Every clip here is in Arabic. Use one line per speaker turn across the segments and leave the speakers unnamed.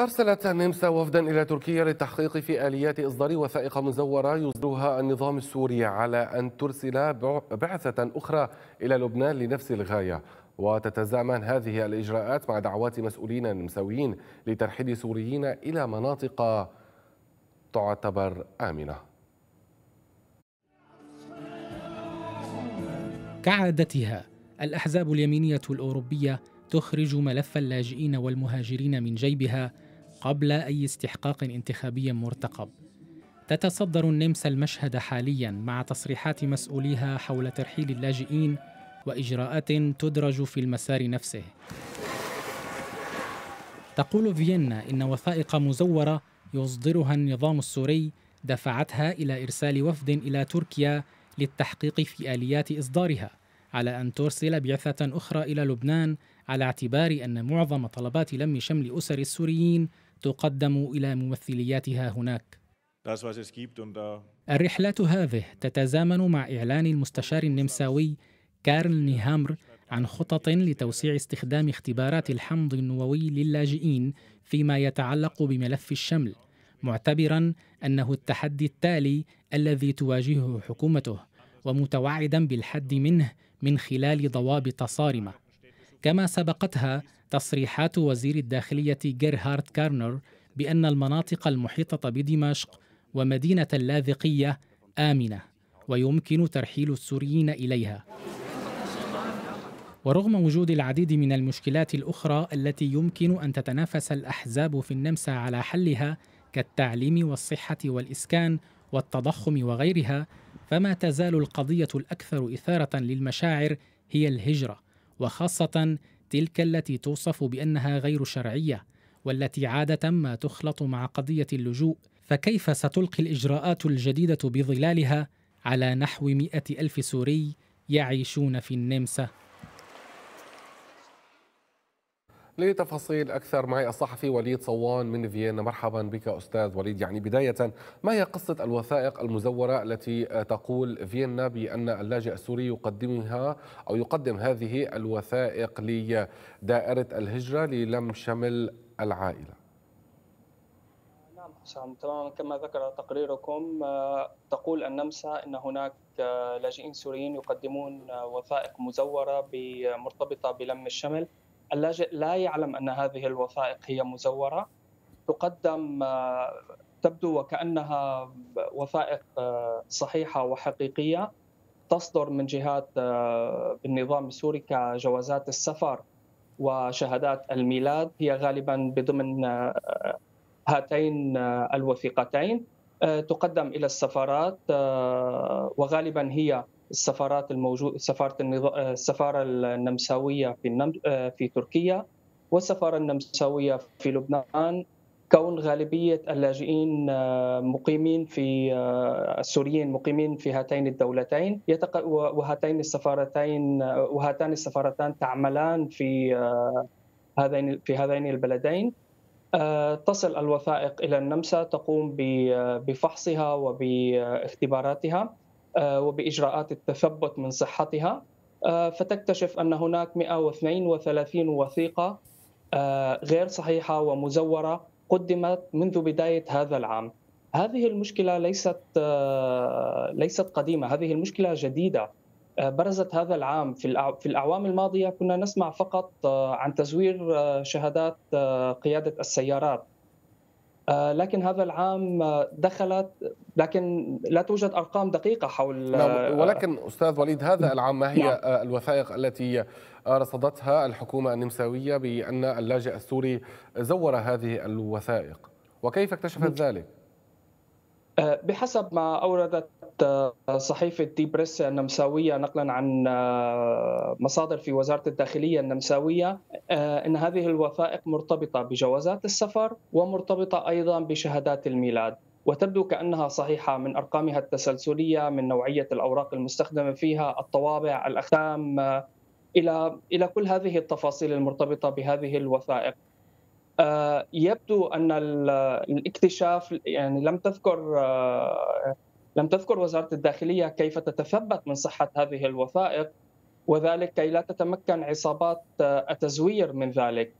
أرسلت النمسا وفدا إلى تركيا للتحقيق في آليات إصدار وثائق مزورة يصدرها النظام السوري على أن ترسل بعثة أخرى إلى لبنان لنفس الغاية وتتزامن هذه الإجراءات مع دعوات مسؤولين نمساويين لترحيل سوريين إلى مناطق تعتبر آمنة
كعادتها الأحزاب اليمينية الأوروبية تخرج ملف اللاجئين والمهاجرين من جيبها قبل أي استحقاق انتخابي مرتقب تتصدر النمسا المشهد حاليا مع تصريحات مسؤوليها حول ترحيل اللاجئين وإجراءات تدرج في المسار نفسه تقول فيينا إن وثائق مزورة يصدرها النظام السوري دفعتها إلى إرسال وفد إلى تركيا للتحقيق في آليات إصدارها على أن ترسل بعثة أخرى إلى لبنان على اعتبار أن معظم طلبات لم شمل أسر السوريين تقدم إلى ممثلياتها هناك الرحلات هذه تتزامن مع إعلان المستشار النمساوي كارل نيهامر عن خطط لتوسيع استخدام اختبارات الحمض النووي للاجئين فيما يتعلق بملف الشمل معتبرا انه التحدي التالي الذي تواجهه حكومته ومتوعدا بالحد منه من خلال ضوابط صارمه كما سبقتها تصريحات وزير الداخلية جيرهارد كارنر بأن المناطق المحيطة بدمشق ومدينة اللاذقية آمنة ويمكن ترحيل السوريين إليها ورغم وجود العديد من المشكلات الأخرى التي يمكن أن تتنافس الأحزاب في النمسا على حلها كالتعليم والصحة والإسكان والتضخم وغيرها فما تزال القضية الأكثر إثارة للمشاعر هي الهجرة وخاصة تلك التي توصف بأنها غير شرعية والتي عادة ما تخلط مع قضية اللجوء فكيف ستلقي الإجراءات الجديدة بظلالها على نحو مئة ألف سوري يعيشون في النمسا
لتفاصيل أكثر معي الصحفي وليد صوان من فيينا مرحبا بك أستاذ وليد يعني بداية ما هي قصة الوثائق المزورة التي تقول فيينا بأن اللاجئ السوري يقدمها أو يقدم هذه الوثائق لدائرة الهجرة للم شمل العائلة
نعم حسام تماما كما ذكر تقريركم تقول النمسا ان هناك لاجئين سوريين يقدمون وثائق مزوره مرتبطه بلم الشمل اللاجئ لا يعلم ان هذه الوثائق هي مزوره تقدم آه، تبدو وكانها وثائق آه، صحيحه وحقيقيه تصدر من جهات آه، بالنظام السوري كجوازات السفر وشهادات الميلاد هي غالبا بضمن هاتين الوثيقتين تقدم الى السفارات وغالبا هي السفارات الموجود سفاره آه، السفاره النمساويه في النم... آه، في تركيا والسفاره النمساويه في لبنان كون غالبيه اللاجئين آه، مقيمين في السوريين مقيمين في هاتين الدولتين يتق... وهاتين السفارتين وهاتان السفارتان تعملان في هذين في هذين البلدين تصل الوثائق الى النمسا تقوم بفحصها وباختباراتها آه، وبإجراءات التثبت من صحتها آه، فتكتشف أن هناك 132 وثيقة آه، غير صحيحة ومزورة قدمت منذ بداية هذا العام هذه المشكلة ليست ليست قديمة هذه المشكلة جديدة برزت هذا العام في الأعوام الماضية كنا نسمع فقط عن تزوير شهادات قيادة السيارات آه، لكن هذا العام
آه، دخلت لكن لا توجد ارقام دقيقه حول نعم آه، ولكن استاذ وليد هذا نعم. العام ما هي نعم. الوثائق التي رصدتها الحكومه النمساويه بان اللاجئ السوري زور هذه الوثائق وكيف اكتشفت نعم. ذلك؟ بحسب ما اوردت حتى صحيفة دي بريس النمساوية
نقلا عن آه، مصادر في وزارة الداخلية النمساوية آه، أن هذه الوثائق مرتبطة بجوازات السفر ومرتبطة أيضا بشهادات الميلاد وتبدو كأنها صحيحة من أرقامها التسلسلية من نوعية الأوراق المستخدمة فيها الطوابع الأختام آه، إلى إلى كل هذه التفاصيل المرتبطة بهذه الوثائق يبدو ان الاكتشاف يعني لم تذكر لم تذكر وزارة الداخلية كيف تتثبت من صحة هذه الوثائق وذلك كي لا تتمكن عصابات آه، التزوير من ذلك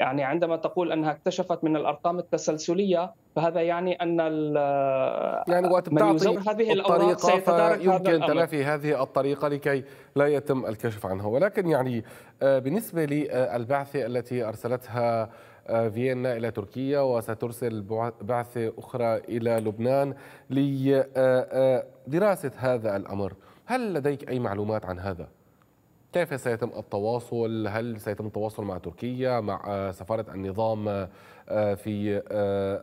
يعني عندما تقول انها اكتشفت من الارقام التسلسليه فهذا يعني ان
آه، يعني وقت من يزور هذه الاوراق يمكن تلافي هذه الطريقه لكي لا يتم الكشف عنها ولكن يعني آه، بالنسبه للبعثه التي ارسلتها آه، فيينا إلى تركيا وسترسل بعثة أخرى إلى لبنان لدراسة آه، آه، هذا الأمر هل لديك أي معلومات عن هذا؟ كيف سيتم التواصل؟ هل سيتم التواصل مع تركيا مع سفارة النظام في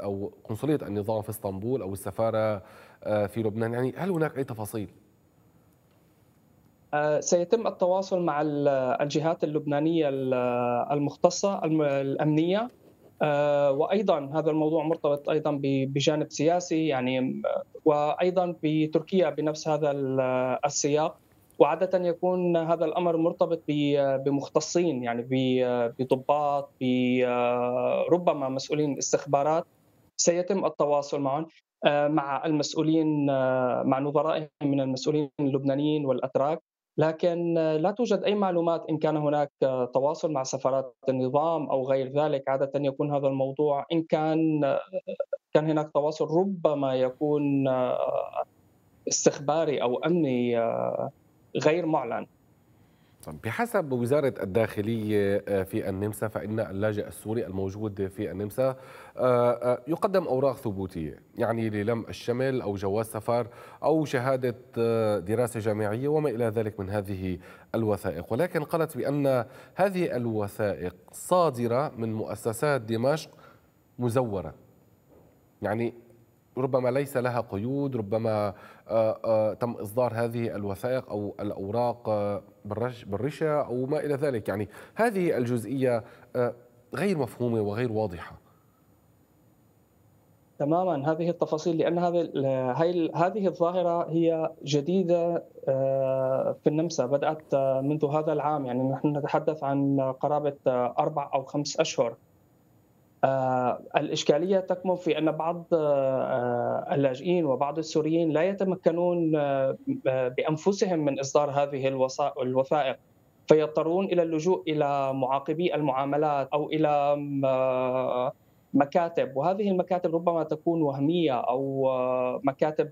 أو قنصلية النظام في اسطنبول أو السفارة في لبنان؟ يعني هل هناك أي تفاصيل؟
آه، سيتم التواصل مع الجهات اللبنانيه المختصه الامنيه آه، وايضا هذا الموضوع مرتبط ايضا بجانب سياسي يعني وايضا بتركيا بنفس هذا السياق وعادة يكون هذا الأمر مرتبط بمختصين يعني بضباط آه، ربما مسؤولين استخبارات سيتم التواصل معهم مع المسؤولين مع نظرائهم من المسؤولين اللبنانيين والأتراك لكن لا توجد اي معلومات ان كان هناك تواصل مع سفارات النظام او غير ذلك عاده يكون هذا الموضوع ان كان كان هناك تواصل
ربما يكون استخباري او امني غير معلن طيب، بحسب وزارة الداخلية آه، في النمسا فإن اللاجئ السوري الموجود في النمسا آه، آه، يقدم أوراق ثبوتية يعني للم الشمل أو جواز سفر أو شهادة دراسة جامعية وما إلى ذلك من هذه الوثائق ولكن قالت بأن هذه الوثائق صادرة من مؤسسات دمشق مزورة يعني ربما ليس لها قيود ربما آه، آه، تم إصدار هذه الوثائق أو الأوراق آه، بالرشا أو ما إلى ذلك يعني هذه الجزئية غير مفهومة وغير واضحة تماما هذه
التفاصيل لان هذه هذه الظاهره هي جديده في النمسا بدات منذ هذا العام يعني نحن نتحدث عن قرابه اربع او خمس اشهر آه، الإشكالية تكمن في أن بعض آه، آه، اللاجئين وبعض السوريين لا يتمكنون بأنفسهم من إصدار هذه الوثائق فيضطرون إلى اللجوء إلى معاقبي المعاملات أو إلى مكاتب وهذه المكاتب ربما تكون وهمية أو مكاتب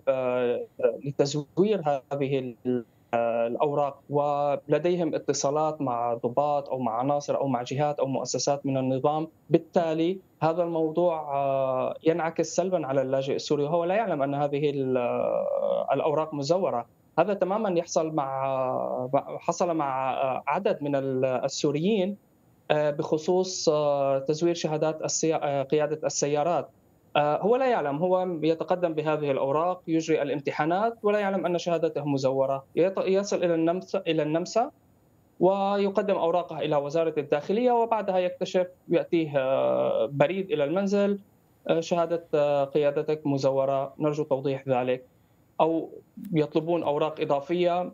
لتزوير هذه آه، الاوراق ولديهم اتصالات مع ضباط او مع عناصر او مع جهات او مؤسسات من النظام، بالتالي هذا الموضوع آه، ينعكس سلبا على اللاجئ السوري وهو لا يعلم ان هذه آه، الاوراق مزوره، هذا تماما يحصل مع حصل مع عدد من السوريين بخصوص تزوير شهادات قياده السيارات آه، هو لا يعلم هو يتقدم بهذه الاوراق يجري الامتحانات ولا يعلم ان شهادته مزوره يصل الى النمسا الى النمسا ويقدم اوراقه الى وزاره الداخليه وبعدها يكتشف ياتيه آه، بريد الى المنزل آه، شهاده قيادتك مزوره نرجو توضيح ذلك او يطلبون اوراق اضافيه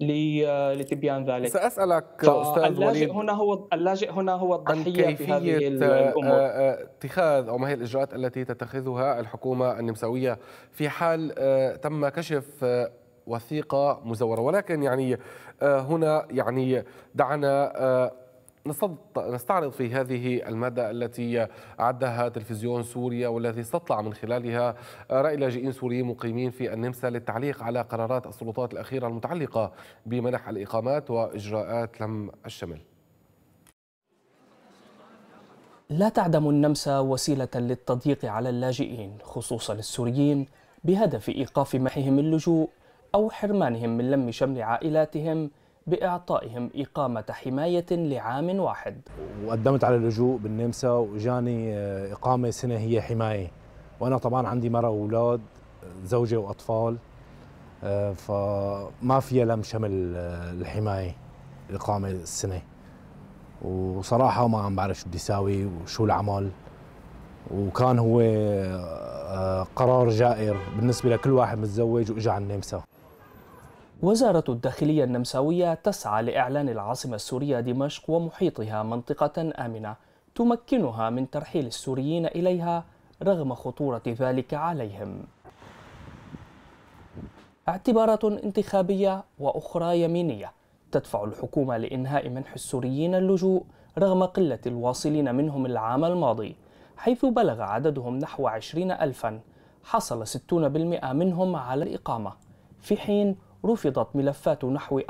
لتبيان
ذلك سأسألك أستاذ وليد هنا هو اللاجئ هنا هو الضحية في هذه الأمور آه،
آه، اتخاذ أو ما هي الإجراءات التي تتخذها الحكومة النمساوية في حال آه، تم كشف وثيقة مزورة ولكن يعني هنا يعني دعنا نستعرض في هذه المادة التي أعدها تلفزيون سوريا والذي استطلع من خلالها رأي لاجئين سوريين مقيمين في النمسا للتعليق على قرارات السلطات الأخيرة المتعلقة بمنح الإقامات وإجراءات لم الشمل
لا تعدم النمسا وسيلة للتضييق على اللاجئين خصوصا السوريين بهدف إيقاف محهم اللجوء أو حرمانهم من لم شمل عائلاتهم بإعطائهم إقامة حماية لعام واحد
وقدمت على اللجوء بالنمسا وجاني آه، إقامة سنة هي حماية وأنا طبعا عندي مرة وأولاد آه، زوجة وأطفال آه، فما فيها لم شمل الحماية الإقامة السنة وصراحة ما عم بعرف شو بدي ساوي وشو العمل وكان هو قرار جائر بالنسبة لكل واحد متزوج وإجا على النمسا وزارة الداخلية
النمساوية تسعى لإعلان العاصمة السورية دمشق ومحيطها منطقة آمنة تمكنها من ترحيل السوريين إليها رغم خطورة ذلك عليهم. اعتبارات انتخابية وأخرى يمينية تدفع الحكومة لإنهاء منح السوريين اللجوء رغم قلة الواصلين منهم العام الماضي حيث بلغ عددهم نحو 20 ألفاً حصل 60% منهم على الإقامة في حين رفضت ملفات نحو 40%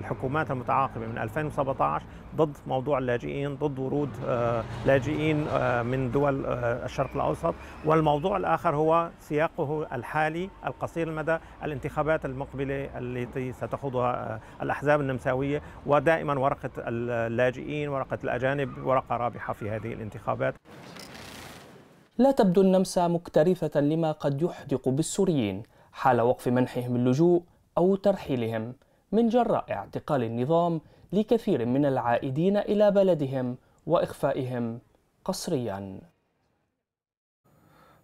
الحكومات المتعاقبة من 2017 ضد موضوع اللاجئين ضد ورود آه، لاجئين آه، من دول آه، الشرق الأوسط والموضوع
الآخر هو سياقه الحالي القصير المدى الانتخابات المقبلة التي ستخوضها الأحزاب النمساوية ودائما ورقة اللاجئين ورقة
الأجانب ورقة رابحة في هذه الانتخابات لا تبدو النمسا مكترثة لما قد يحدق بالسوريين حال وقف منحهم اللجوء أو ترحيلهم من جراء اعتقال النظام لكثير من العائدين إلى بلدهم
وإخفائهم قسرياً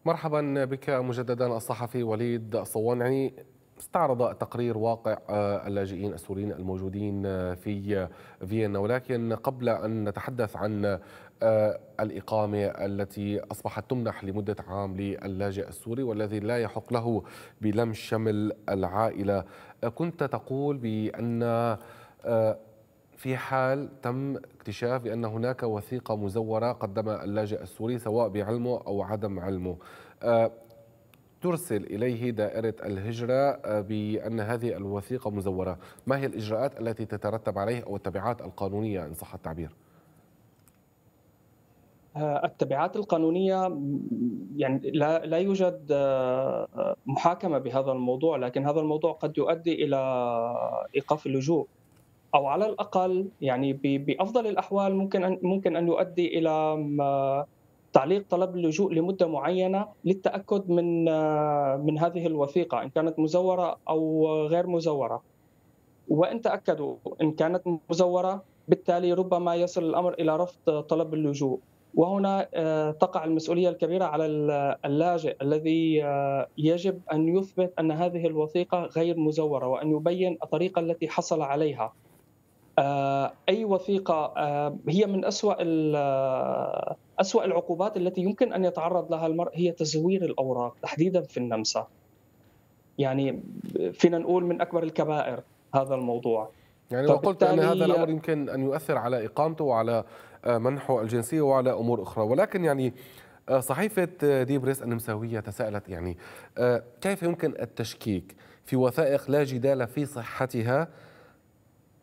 مرحبا بك مجددا الصحفي وليد صوانعي استعرض تقرير واقع اللاجئين السوريين الموجودين في فيينا ولكن قبل ان نتحدث عن آه، الإقامة التي أصبحت تمنح لمدة عام للاجئ السوري والذي لا يحق له بلم شمل العائلة آه، كنت تقول بأن آه، في حال تم اكتشاف بأن هناك وثيقة مزورة قدمها اللاجئ السوري سواء بعلمه أو عدم علمه ترسل إليه دائرة الهجرة بأن هذه الوثيقة مزورة ما هي الإجراءات التي تترتب عليه أو التبعات القانونية إن صح التعبير؟
آه، التبعات القانونيه يعني لا لا يوجد آه، آه، محاكمه بهذا الموضوع لكن هذا الموضوع قد يؤدي الى ايقاف اللجوء او على الاقل يعني بافضل الاحوال ممكن ان ممكن ان يؤدي الى تعليق طلب اللجوء لمده معينه للتاكد من من هذه الوثيقه ان كانت مزوره او غير مزوره وان تاكدوا ان كانت مزوره بالتالي ربما يصل الامر الى رفض طلب اللجوء وهنا آه، تقع المسؤولية الكبيرة على اللاجئ الذي آه، يجب أن يثبت أن هذه الوثيقة غير مزورة وأن يبين الطريقة التي حصل عليها آه، أي وثيقة هي من أسوأ أسوأ العقوبات التي يمكن أن يتعرض لها المرء هي تزوير الأوراق تحديدا في النمسا يعني فينا نقول من أكبر الكبائر هذا الموضوع
يعني لو قلت أن هذا الأمر يمكن أن يؤثر على إقامته وعلى منحه الجنسيه وعلى امور اخرى ولكن يعني آه، صحيفه آه، دي بريس النمساويه تساءلت يعني آه، كيف يمكن التشكيك في وثائق لا جدال في صحتها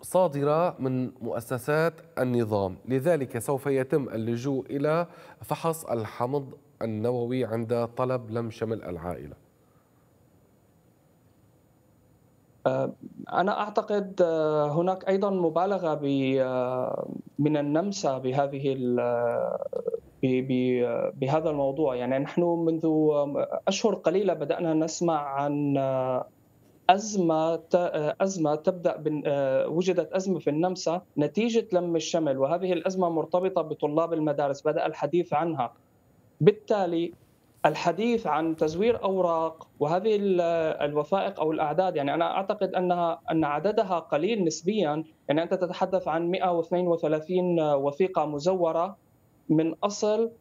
صادرة من مؤسسات النظام لذلك سوف يتم اللجوء إلى فحص الحمض النووي عند طلب لم شمل العائلة آه،
أنا أعتقد آه، هناك أيضا مبالغة آه، من النمسا بهذه بهذا الموضوع يعني نحن منذ أشهر قليلة بدأنا نسمع عن أزمة أزمة تبدأ وجدت أزمة في النمسا نتيجة لم الشمل وهذه الأزمة مرتبطة بطلاب المدارس بدأ الحديث عنها بالتالي الحديث عن تزوير اوراق وهذه الوثائق او الاعداد يعني انا اعتقد انها ان عددها قليل نسبيا يعني انت تتحدث عن 132 وثيقه مزوره من اصل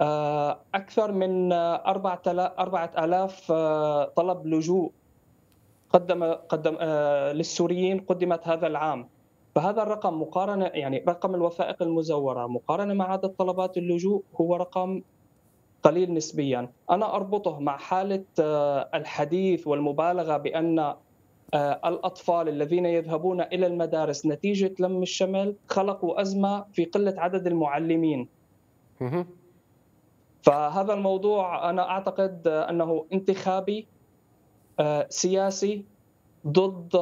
آه، اكثر من 4000 آه، طلب لجوء قدم قدم آه، للسوريين قدمت هذا العام فهذا الرقم مقارنه يعني رقم الوثائق المزوره مقارنه مع عدد طلبات اللجوء هو رقم قليل نسبيا أنا أربطه مع حالة آه، الحديث والمبالغة بأن آه، الأطفال الذين يذهبون إلى المدارس نتيجة لم الشمل خلقوا أزمة في قلة عدد المعلمين فهذا الموضوع أنا أعتقد آه، أنه انتخابي سياسي ضد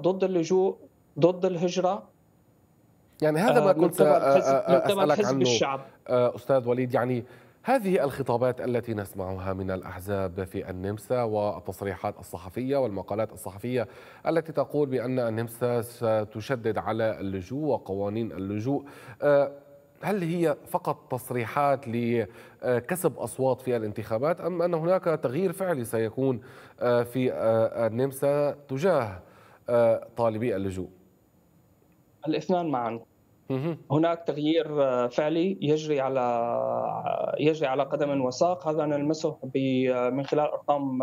ضد اللجوء ضد الهجرة يعني هذا ما كنت أسألك عنه الشعب.
أستاذ وليد يعني هذه الخطابات التي نسمعها من الأحزاب في النمسا والتصريحات الصحفية والمقالات الصحفية التي تقول بأن النمسا ستشدد على اللجوء وقوانين اللجوء أه، هل هي فقط تصريحات لكسب أصوات في الانتخابات أم أن هناك تغيير فعلي سيكون أه، في أه، النمسا تجاه طالبي اللجوء؟ الاثنان معا هناك تغيير
آه، فعلي يجري على آه، يجري على قدم وساق هذا نلمسه آه، من خلال ارقام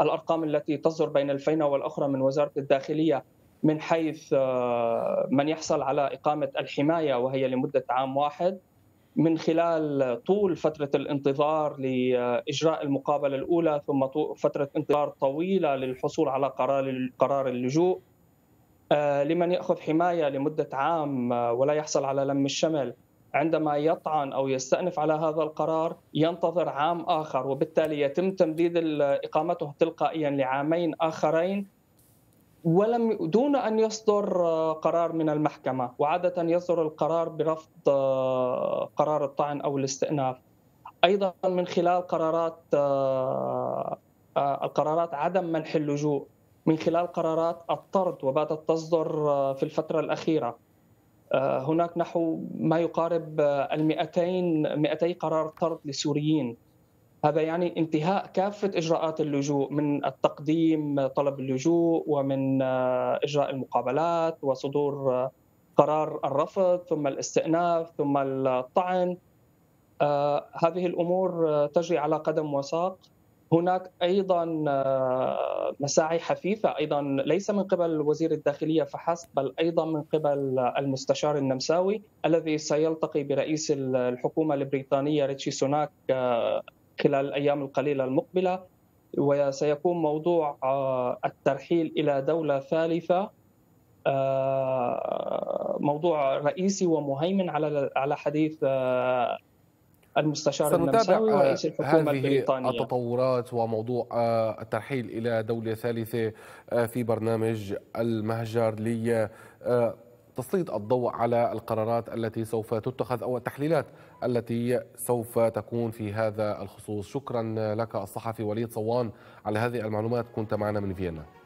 الارقام التي تصدر بين الفينه والاخرى من وزاره الداخليه من حيث من يحصل على اقامه الحمايه وهي لمده عام واحد من خلال طول فترة الانتظار لإجراء المقابلة الأولى ثم فترة انتظار طويلة للحصول على قرار قرار اللجوء آه، لمن ياخذ حمايه لمده عام آه، ولا يحصل على لم الشمل عندما يطعن او يستانف على هذا القرار ينتظر عام اخر وبالتالي يتم تمديد اقامته تلقائيا لعامين اخرين ولم دون ان يصدر آه، قرار من المحكمه وعاده يصدر القرار برفض قرار الطعن او الاستئناف ايضا من خلال قرارات القرارات عدم منح اللجوء من خلال قرارات الطرد وباتت تصدر آه، في الفترة الأخيرة آه، هناك نحو ما يقارب آه، المئتين مئتي قرار طرد لسوريين هذا يعني انتهاء كافة إجراءات اللجوء من التقديم طلب اللجوء ومن إجراء المقابلات وصدور قرار الرفض ثم الاستئناف ثم الطعن هذه الأمور تجري على قدم وساق هناك ايضا آه، مساعي حثيثه ايضا ليس من قبل وزير الداخليه فحسب بل ايضا من قبل المستشار النمساوي الذي سيلتقي برئيس الحكومه البريطانيه ريتشي سوناك آه، خلال الايام القليله المقبله وسيكون موضوع آه، الترحيل الى دوله ثالثه موضوع رئيسي ومهيمن على على حديث
المستشار النمساوي آه، ورئيس الحكومة البريطانية التطورات وموضوع آه، الترحيل إلى دولة ثالثة آه، في برنامج المهجر لي تسليط الضوء على القرارات التي سوف تتخذ او التحليلات التي سوف تكون في هذا الخصوص شكرا لك الصحفي وليد صوان على هذه المعلومات كنت معنا من فيينا